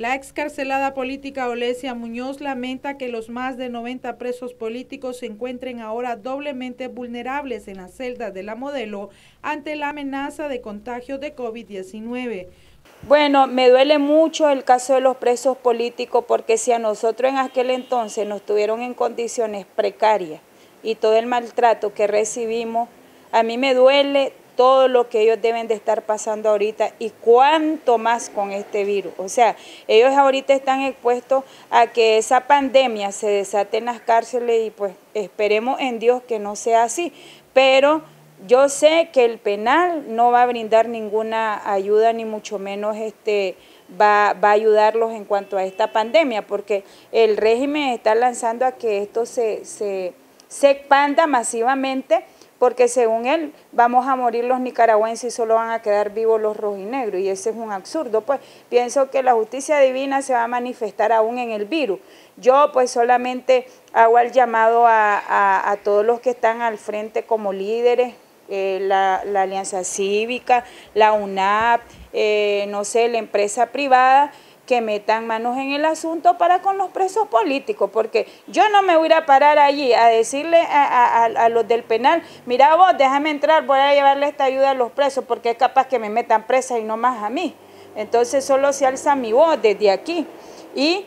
La excarcelada política Olesia Muñoz lamenta que los más de 90 presos políticos se encuentren ahora doblemente vulnerables en las celdas de la modelo ante la amenaza de contagio de COVID-19. Bueno, me duele mucho el caso de los presos políticos porque si a nosotros en aquel entonces nos tuvieron en condiciones precarias y todo el maltrato que recibimos, a mí me duele todo lo que ellos deben de estar pasando ahorita y cuánto más con este virus. O sea, ellos ahorita están expuestos a que esa pandemia se desate en las cárceles y pues esperemos en Dios que no sea así, pero... Yo sé que el penal no va a brindar ninguna ayuda, ni mucho menos este, Va, a ayudarlos en cuanto a esta pandemia, porque el régimen está lanzando a que esto se, se expanda masivamente porque según él vamos a morir los nicaragüenses y solo van a quedar vivos los rojinegros, y ese es un absurdo. Pues pienso que la justicia divina se va a manifestar aún en el virus. Yo pues solamente hago el llamado a, todos los que están al frente como líderes, eh, la, Alianza Cívica, la UNAP, eh, no sé, la empresa privada, que metan manos en el asunto para con los presos políticos, porque yo no me voy a parar allí a decirle a, los del penal, mira vos, déjame entrar, voy a llevarle esta ayuda a los presos, porque es capaz que me metan presa y no más a mí. Entonces solo se alza mi voz desde aquí. Y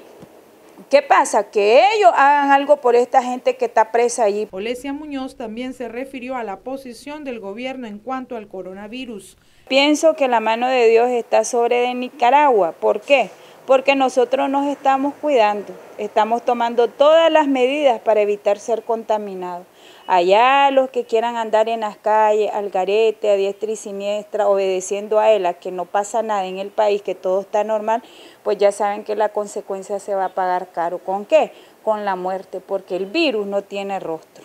¿Qué pasa? Que ellos hagan algo por esta gente que está presa allí. Olesia Muñoz también se refirió a la posición del gobierno en cuanto al coronavirus. Pienso que la mano de Dios está sobre de Nicaragua. ¿Por qué? porque nosotros nos estamos cuidando, estamos tomando todas las medidas para evitar ser contaminados. Allá los que quieran andar en las calles, al garete, a diestra y siniestra, obedeciendo a él, a que no pasa nada en el país, que todo está normal, pues ya saben que la consecuencia se va a pagar caro. ¿Con qué? Con la muerte, porque el virus no tiene rostro.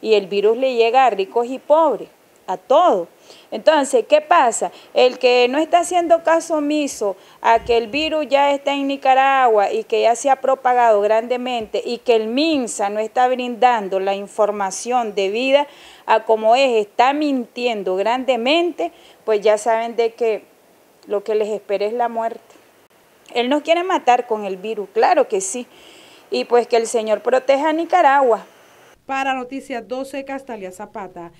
Y el virus le llega a ricos y pobres a todo. Entonces, ¿qué pasa? El que no está haciendo caso omiso a que el virus ya está en Nicaragua y que ya se ha propagado grandemente y que el MINSA no está brindando la información debida a como es, está mintiendo grandemente, pues ya saben de que lo que les espera es la muerte. Él nos quiere matar con el virus, claro que sí. Y pues que el Señor proteja a Nicaragua. Para Noticias 12, Castalia Zapata.